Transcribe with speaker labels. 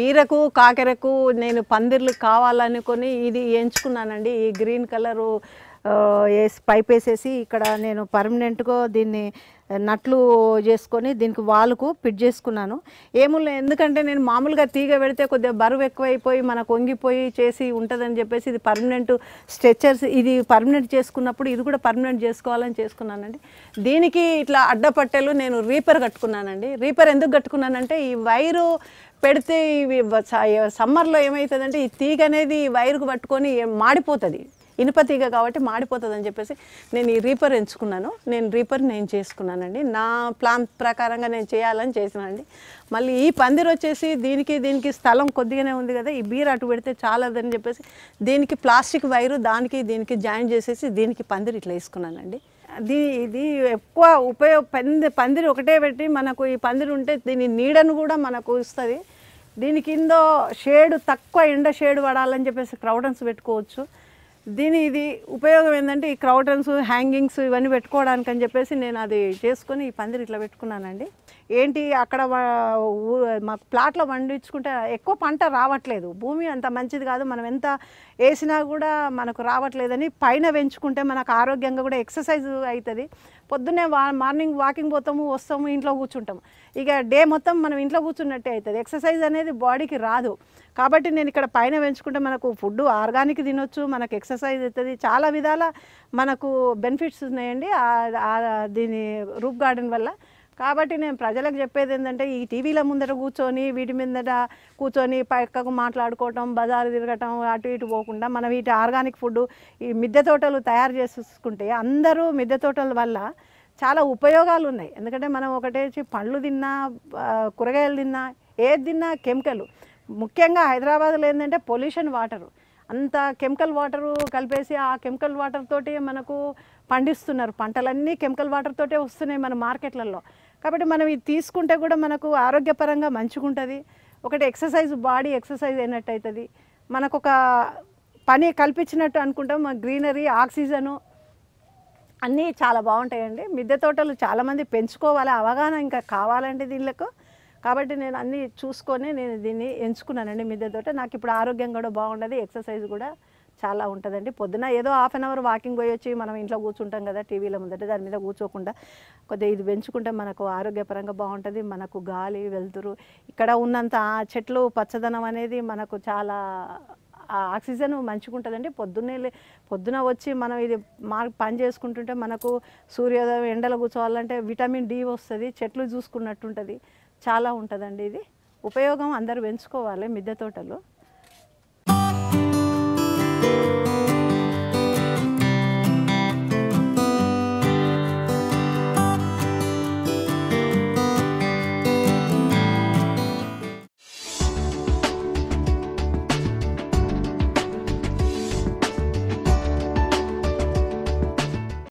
Speaker 1: బీరకు కాకరకు నేను పందిర్లు కావాలనుకొని ఇది ఎంచుకున్నానండి ఈ గ్రీన్ కలరు వేసి పైప్ వేసేసి ఇక్కడ నేను పర్మనెంట్గా దీన్ని నట్లు చేసుకొని దీనికి వాలుకు పిట్ చేసుకున్నాను ఏముల్లే ఎందుకంటే నేను మామూలుగా తీగ పెడితే కొద్దిగా బరువు ఎక్కువైపోయి మనకు వంగిపోయి చేసి ఉంటుందని చెప్పేసి ఇది పర్మనెంట్ స్ట్రెచర్స్ ఇది పర్మనెంట్ చేసుకున్నప్పుడు ఇది కూడా పర్మనెంట్ చేసుకోవాలని చేసుకున్నానండి దీనికి ఇట్లా అడ్డపట్టెలు నేను రీపర్ కట్టుకున్నానండి రీపర్ ఎందుకు కట్టుకున్నానంటే ఈ వైరు పెడితే ఇవి సమ్మర్లో ఏమవుతుందంటే ఈ తీగ అనేది వైరుకు పట్టుకొని మాడిపోతుంది ఇనుప తీగ కాబట్టి మాడిపోతుంది అని చెప్పేసి నేను ఈ రీపర్ ఎంచుకున్నాను నేను రీపర్ నేను చేసుకున్నానండి నా ప్లాన్ ప్రకారంగా నేను చేయాలని చేసినానండి మళ్ళీ ఈ పందిరు వచ్చేసి దీనికి దీనికి స్థలం కొద్దిగానే ఉంది కదా ఈ బీర్ అటు పెడితే చాలదని చెప్పేసి దీనికి ప్లాస్టిక్ వైరు దానికి దీనికి జాయిన్ చేసేసి దీనికి పందిరు ఇట్లా వేసుకున్నానండి దీ ఇది ఎక్కువ ఉపయోగ పంది పందిరి ఒకటే పెట్టి మనకు ఈ పందిరి ఉంటే దీని నీడను కూడా మనకు ఇస్తుంది దీని కింద షేడ్ తక్కువ ఎండ షేడ్ పడాలని చెప్పేసి క్రౌడన్స్ పెట్టుకోవచ్చు దీని ఇది ఉపయోగం ఏంటంటే ఈ క్రౌటన్స్ హ్యాంగింగ్స్ ఇవన్నీ పెట్టుకోవడానికి అని చెప్పేసి నేను అది చేసుకొని ఈ పందిరి ఇట్లా పెట్టుకున్నానండి ఏంటి అక్కడ మా ప్లాట్లో పండించుకుంటే ఎక్కువ పంట రావట్లేదు భూమి అంత మంచిది కాదు మనం ఎంత వేసినా కూడా మనకు రావట్లేదని పైన పెంచుకుంటే మనకు ఆరోగ్యంగా కూడా ఎక్సర్సైజ్ అవుతుంది పొద్దున్నే వా మార్నింగ్ వాకింగ్ పోతాము వస్తాము ఇంట్లో కూర్చుంటాము ఇక డే మొత్తం మనం ఇంట్లో కూర్చున్నట్టే అవుతుంది ఎక్సర్సైజ్ అనేది బాడీకి రాదు కాబట్టి నేను ఇక్కడ పైన పెంచుకుంటే మనకు ఫుడ్ ఆర్గానిక్ తినొచ్చు మనకు ఎక్స్ ఎక్సర్సైజ్ అవుతుంది చాలా విధాల మనకు బెనిఫిట్స్ ఉన్నాయండి దీని రూప్ గార్డెన్ వల్ల కాబట్టి నేను ప్రజలకు చెప్పేది ఏంటంటే ఈ టీవీల ముందర కూర్చొని వీటి మీద కూర్చొని పక్కకు మాట్లాడుకోవటం బజారు తిరగటం అటు ఇటు పోకుండా మనం వీటి ఆర్గానిక్ ఫుడ్ ఈ మిద్దె తోటలు తయారు చేసుకుంటే అందరూ మిద్దె తోటల వల్ల చాలా ఉపయోగాలు ఉన్నాయి ఎందుకంటే మనం ఒకటేసి పండ్లు తిన్నా కూరగాయలు తిన్నా ఏది తిన్నా కెమికల్ ముఖ్యంగా హైదరాబాద్లో ఏంటంటే పొల్యూషన్ వాటరు అంత కెమికల్ వాటరు కలిపేసి ఆ కెమికల్ వాటర్ తోటి మనకు పండిస్తున్నారు పంటలన్నీ కెమికల్ వాటర్ తోటే వస్తున్నాయి మన మార్కెట్లలో కాబట్టి మనం ఇది తీసుకుంటే కూడా మనకు ఆరోగ్యపరంగా మంచిగుంటుంది ఒకటి ఎక్సర్సైజ్ బాడీ ఎక్సర్సైజ్ అయినట్టు అవుతుంది మనకు ఒక పని కల్పించినట్టు అనుకుంటాం మన గ్రీనరీ ఆక్సిజను అన్నీ చాలా బాగుంటాయండి మిద్దె తోటలు చాలామంది పెంచుకోవాలి అవగాహన ఇంకా కావాలండి దీనిలకు కాబట్టి నేను అన్ని చూసుకొని నేను దీన్ని ఎంచుకున్నానండి మిద్దెతోట నాకు ఇప్పుడు ఆరోగ్యం కూడా బాగుండదు ఎక్సర్సైజ్ కూడా చాలా ఉంటుందండి పొద్దున ఏదో హాఫ్ అన్ అవర్ వాకింగ్ పోయి వచ్చి మనం ఇంట్లో కూర్చుంటాం కదా టీవీలో ముందట దాని మీద కూర్చోకుండా కొద్దిగా ఇది పెంచుకుంటే మనకు ఆరోగ్యపరంగా బాగుంటుంది మనకు గాలి వెళ్తురు ఇక్కడ ఉన్నంత చెట్లు పచ్చదనం అనేది మనకు చాలా ఆక్సిజన్ మంచిగా ఉంటుందండి పొద్దున్నే పొద్దున వచ్చి మనం ఇది మా పని చేసుకుంటుంటే మనకు సూర్యోదయం ఎండలో కూర్చోవాలంటే విటమిన్ డి వస్తుంది చెట్లు చూసుకున్నట్టుంటుంది చాలా ఉంటుందండి ఇది ఉపయోగం అందరూ పెంచుకోవాలి మిద్దె తోటలు